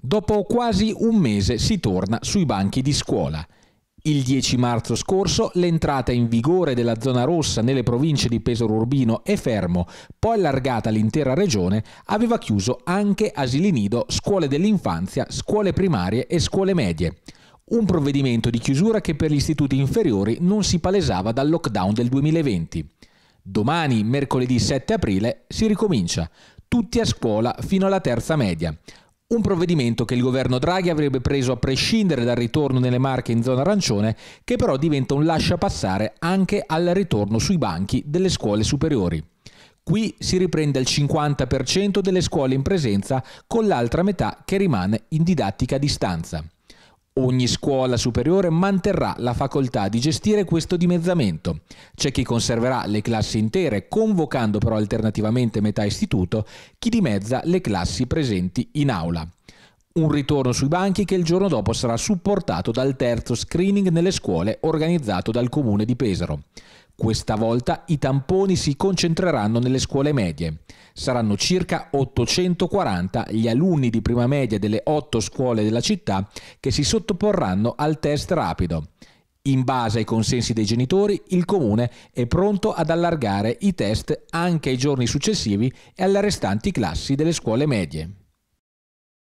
Dopo quasi un mese si torna sui banchi di scuola. Il 10 marzo scorso l'entrata in vigore della zona rossa nelle province di Pesaro Urbino e Fermo, poi allargata all'intera regione, aveva chiuso anche asili nido, scuole dell'infanzia, scuole primarie e scuole medie. Un provvedimento di chiusura che per gli istituti inferiori non si palesava dal lockdown del 2020. Domani, mercoledì 7 aprile, si ricomincia. Tutti a scuola fino alla terza media. Un provvedimento che il governo Draghi avrebbe preso a prescindere dal ritorno nelle marche in zona arancione, che però diventa un lascia passare anche al ritorno sui banchi delle scuole superiori. Qui si riprende il 50% delle scuole in presenza con l'altra metà che rimane in didattica a distanza. Ogni scuola superiore manterrà la facoltà di gestire questo dimezzamento. C'è chi conserverà le classi intere, convocando però alternativamente metà istituto, chi dimezza le classi presenti in aula un ritorno sui banchi che il giorno dopo sarà supportato dal terzo screening nelle scuole organizzato dal comune di Pesaro. Questa volta i tamponi si concentreranno nelle scuole medie. Saranno circa 840 gli alunni di prima media delle otto scuole della città che si sottoporranno al test rapido. In base ai consensi dei genitori, il comune è pronto ad allargare i test anche ai giorni successivi e alle restanti classi delle scuole medie.